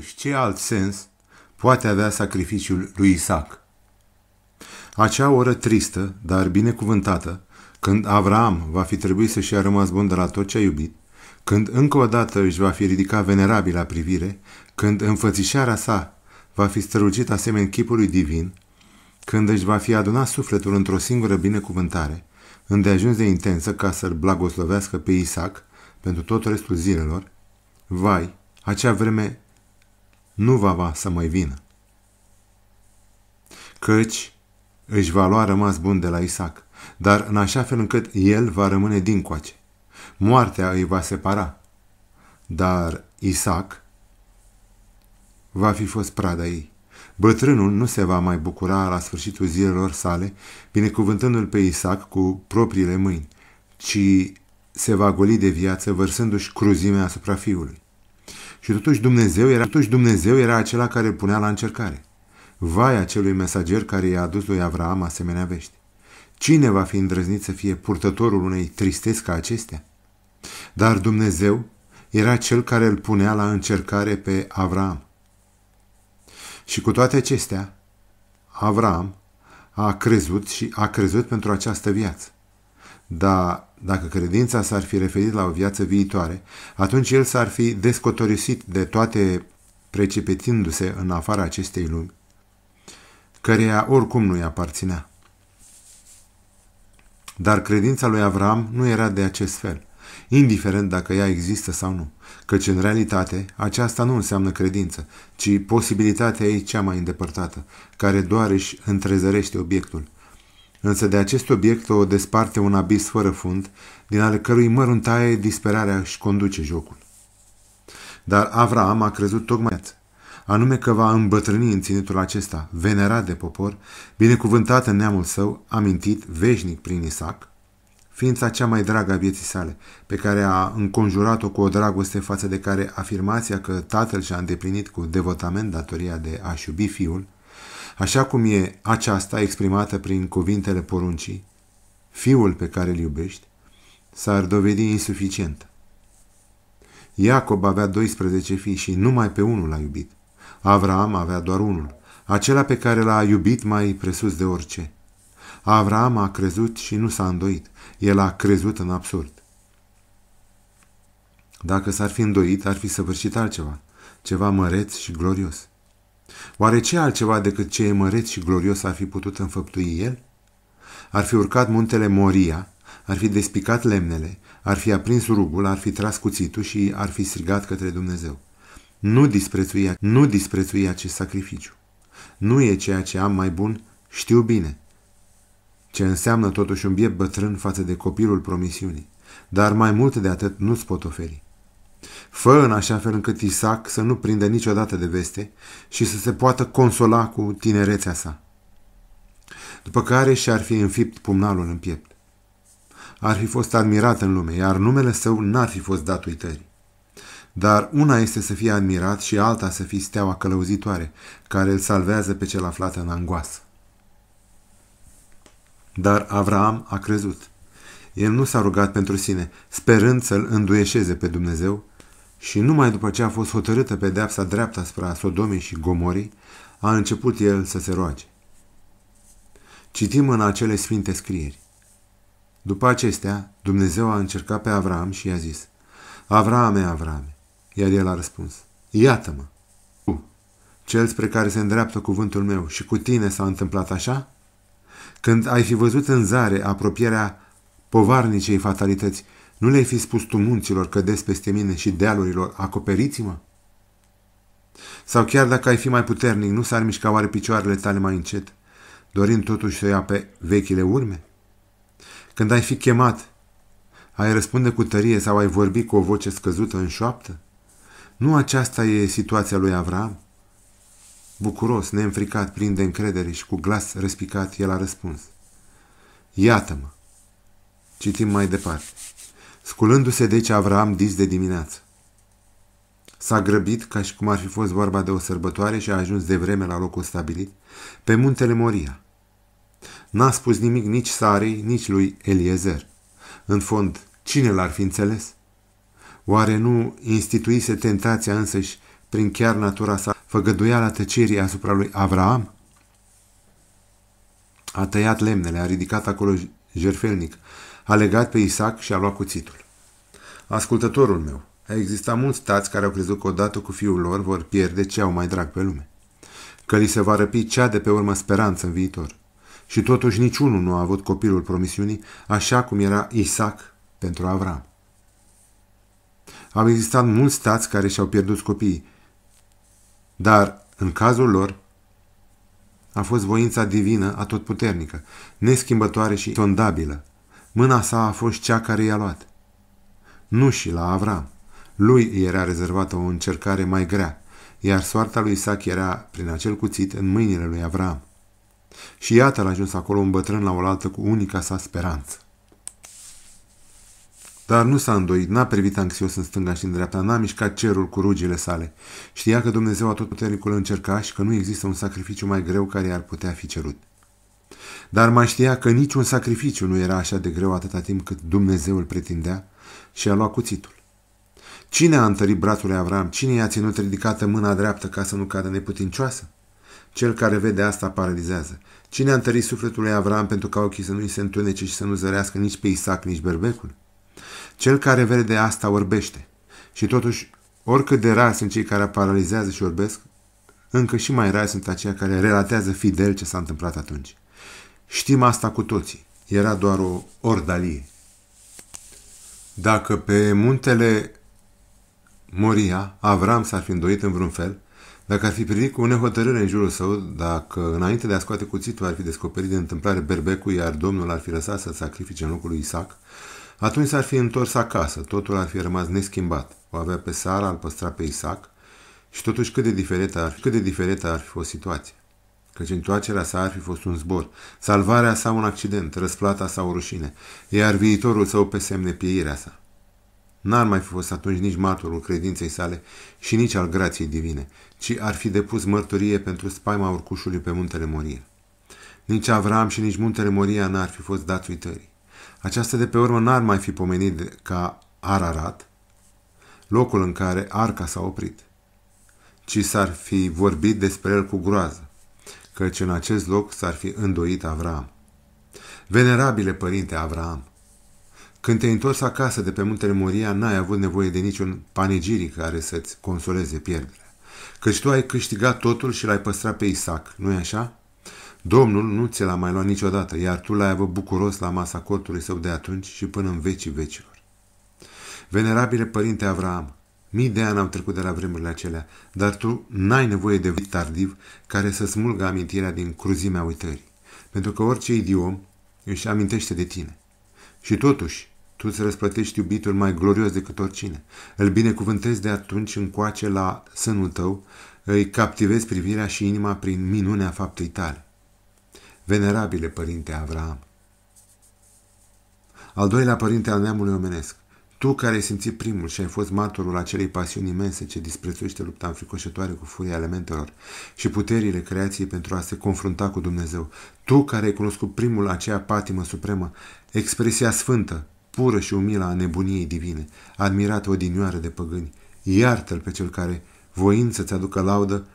și ce alt sens poate avea sacrificiul lui Isaac? Acea oră tristă, dar binecuvântată, când Avram va fi trebuit să-și a rămas bun de la tot ce a iubit, când încă o dată își va fi ridicat venerabil la privire, când înfățișarea sa va fi strălucit asemenea chipului divin, când își va fi adunat sufletul într-o singură binecuvântare, îndeajuns de intensă ca să-l blagoslovească pe Isaac pentru tot restul zilelor, vai, acea vreme nu va, va să mai vină. Căci își va lua rămas bun de la Isaac, dar în așa fel încât el va rămâne din coace. Moartea îi va separa, dar Isaac va fi fost prada ei. Bătrânul nu se va mai bucura la sfârșitul zilelor sale, binecuvântându-l pe Isaac cu propriile mâini, ci se va goli de viață vărsându-și cruzimea asupra fiului. Și totuși Dumnezeu era, totuși Dumnezeu era acela care îl punea la încercare. Vai acelui mesager care i-a adus lui Avraam asemenea vești. Cine va fi îndrăznit să fie purtătorul unei tristezi ca acestea? Dar Dumnezeu era cel care îl punea la încercare pe Avraam. Și cu toate acestea, Avraam a crezut și a crezut pentru această viață. Dar dacă credința s-ar fi referit la o viață viitoare, atunci el s-ar fi descotorisit de toate precipitindu-se în afara acestei lumi, căreia oricum nu-i aparținea. Dar credința lui Avram nu era de acest fel, indiferent dacă ea există sau nu, căci în realitate aceasta nu înseamnă credință, ci posibilitatea ei cea mai îndepărtată, care doar își întrezărește obiectul, însă de acest obiect o desparte un abis fără fund, din ale cărui măruntaie disperarea își conduce jocul. Dar Avraam a crezut tocmai ață, anume că va îmbătrâni în ținutul acesta, venerat de popor, binecuvântat în neamul său, amintit veșnic prin Isaac, ființa cea mai dragă a vieții sale, pe care a înconjurat-o cu o dragoste față de care afirmația că tatăl și-a îndeplinit cu devotament datoria de a-și iubi fiul, așa cum e aceasta exprimată prin cuvintele poruncii, fiul pe care îl iubești, s-ar dovedi insuficient. Iacob avea 12 fii și numai pe unul l-a iubit. Avram avea doar unul, acela pe care l-a iubit mai presus de orice. Avram a crezut și nu s-a îndoit. El a crezut în absurd. Dacă s-ar fi îndoit, ar fi săvârșit altceva, ceva măreț și glorios. Oare ce altceva decât ce e măreț și glorios ar fi putut înfăptui el? Ar fi urcat muntele Moria, ar fi despicat lemnele, ar fi aprins rugul, ar fi tras cuțitul și ar fi strigat către Dumnezeu. Nu disprețui, nu disprețui acest sacrificiu. Nu e ceea ce am mai bun, știu bine. Ce înseamnă totuși un biet bătrân față de copilul promisiunii. Dar mai mult de atât nu-ți pot oferi fă în așa fel încât Isaac să nu prindă niciodată de veste și să se poată consola cu tinerețea sa. După care și-ar fi înfipt pumnalul în piept. Ar fi fost admirat în lume, iar numele său n-ar fi fost dat uitării. Dar una este să fie admirat și alta să fie steaua călăuzitoare, care îl salvează pe cel aflat în angoasă. Dar Avraam a crezut. El nu s-a rugat pentru sine, sperând să-l înduieșeze pe Dumnezeu, și numai după ce a fost hotărâtă pedeapsa dreaptă asupra Sodomei și Gomorii, a început el să se roage. Citim în acele sfinte scrieri. După acestea, Dumnezeu a încercat pe Avram și i-a zis, Avrame, Avrame, iar el a răspuns, Iată-mă, tu, cel spre care se îndreaptă cuvântul meu și cu tine s-a întâmplat așa? Când ai fi văzut în zare apropierea povarnicei fatalități nu le-ai fi spus tu munților des peste mine și dealurilor, acoperiți-mă? Sau chiar dacă ai fi mai puternic, nu s-ar mișca oare picioarele tale mai încet, dorind totuși să ia pe vechile urme? Când ai fi chemat, ai răspunde cu tărie sau ai vorbi cu o voce scăzută în șoaptă? Nu aceasta e situația lui Avram? Bucuros, neînfricat, plin de încredere și cu glas răspicat, el a răspuns. Iată-mă! Citim mai departe. Sculându-se deci Avram dis de dimineață. S-a grăbit ca și cum ar fi fost vorba de o sărbătoare și a ajuns de vreme la locul stabilit, pe muntele Moria. N-a spus nimic nici Sarei, nici lui Eliezer. În fond, cine l-ar fi înțeles? Oare nu instituise tentația însăși prin chiar natura sa la tăcerii asupra lui Avraam? A tăiat lemnele, a ridicat acolo jerfelnic, a legat pe Isaac și a luat cuțitul. Ascultătorul meu, a existat mulți tați care au crezut că odată cu fiul lor vor pierde ce au mai drag pe lume. Că li se va răpi cea de pe urmă speranță în viitor. Și totuși niciunul nu a avut copilul promisiunii, așa cum era Isaac pentru Avram. Au existat mulți tați care și-au pierdut copiii, dar în cazul lor a fost voința divină atotputernică, neschimbătoare și sondabilă, Mâna sa a fost cea care i-a luat. Nu și la Avram. Lui era rezervată o încercare mai grea, iar soarta lui Isaac era, prin acel cuțit, în mâinile lui Avram. Și iată l-a ajuns acolo un bătrân la oaltă cu unica sa speranță. Dar nu s-a îndoit, n-a privit anxios în stânga și în dreapta, n-a mișcat cerul cu rugile sale. Știa că Dumnezeu a tot puternicul încerca și că nu există un sacrificiu mai greu care i-ar putea fi cerut. Dar mai știa că niciun sacrificiu nu era așa de greu atâta timp cât Dumnezeul pretindea și a luat cuțitul. Cine a întărit brațul lui Avram? Cine i-a ținut ridicată mâna dreaptă ca să nu cadă neputincioasă? Cel care vede asta paralizează. Cine a întărit sufletul lui Avram pentru ca ochii să nu-i se întunece și să nu zărească nici pe Isaac, nici berbecul? Cel care vede asta orbește. Și totuși, oricât de rar sunt cei care paralizează și orbesc, încă și mai rar sunt aceia care relatează fidel ce s-a întâmplat atunci. Știm asta cu toții. Era doar o ordalie. Dacă pe muntele Moria, Avram s-ar fi îndoit în vreun fel, dacă ar fi privit cu nehotărâre în jurul său, dacă înainte de a scoate cuțitul ar fi descoperit de întâmplare berbecul, iar domnul ar fi lăsat să sacrifice în locul lui Isaac, atunci s-ar fi întors acasă, totul ar fi rămas neschimbat. O avea pe Sara, al păstra pe Isaac și totuși cât de diferită ar, cât de diferită ar fi fost situația căci întoarcerea sa ar fi fost un zbor, salvarea sa un accident, răsplata sa o rușine, iar viitorul său pe semne pieirea sa. N-ar mai fi fost atunci nici martorul credinței sale și nici al grației divine, ci ar fi depus mărturie pentru spaima urcușului pe muntele Moria. Nici Avram și nici muntele Moria n-ar fi fost dat uitării. Aceasta de pe urmă n-ar mai fi pomenit ca Ararat, locul în care arca s-a oprit, ci s-ar fi vorbit despre el cu groază, căci în acest loc s-ar fi îndoit Avram. Venerabile părinte Avram, când te-ai întors acasă de pe muntele Moria, n-ai avut nevoie de niciun panegiric care să-ți consoleze pierderea, căci tu ai câștigat totul și l-ai păstrat pe Isaac, nu-i așa? Domnul nu ți l-a mai luat niciodată, iar tu l-ai avut bucuros la masa cortului său de atunci și până în vecii vecilor. Venerabile Părinte Avram, Mii de ani am trecut de la vremurile acelea, dar tu n-ai nevoie de vit tardiv care să smulgă amintirea din cruzimea uitării, pentru că orice idiom își amintește de tine. Și totuși, tu îți răsplătești iubitul mai glorios decât oricine. Îl binecuvântezi de atunci încoace la sânul tău, îi captivezi privirea și inima prin minunea faptei tale. Venerabile Părinte Avraam! Al doilea părinte al neamului omenesc, tu care ai simțit primul și ai fost martorul acelei pasiuni imense ce disprețuiește lupta înfricoșătoare cu furia elementelor și puterile creației pentru a se confrunta cu Dumnezeu, tu care ai cunoscut primul aceea patimă supremă, expresia sfântă, pură și umilă a nebuniei divine, admirată odinioară de păgâni, iartă-l pe cel care, voind să-ți aducă laudă,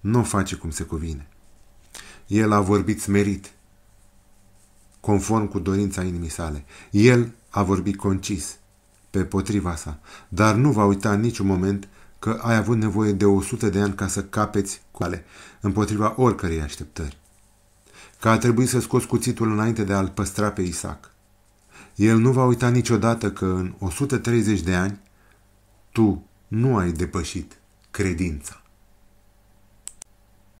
nu o face cum se cuvine. El a vorbit smerit, conform cu dorința inimii sale. El a vorbit concis, pe potriva sa, dar nu va uita în niciun moment că ai avut nevoie de 100 de ani ca să capeți cu ale, împotriva oricărei așteptări. Că a trebuit să scoți cuțitul înainte de a-l păstra pe Isaac. El nu va uita niciodată că în 130 de ani tu nu ai depășit credința.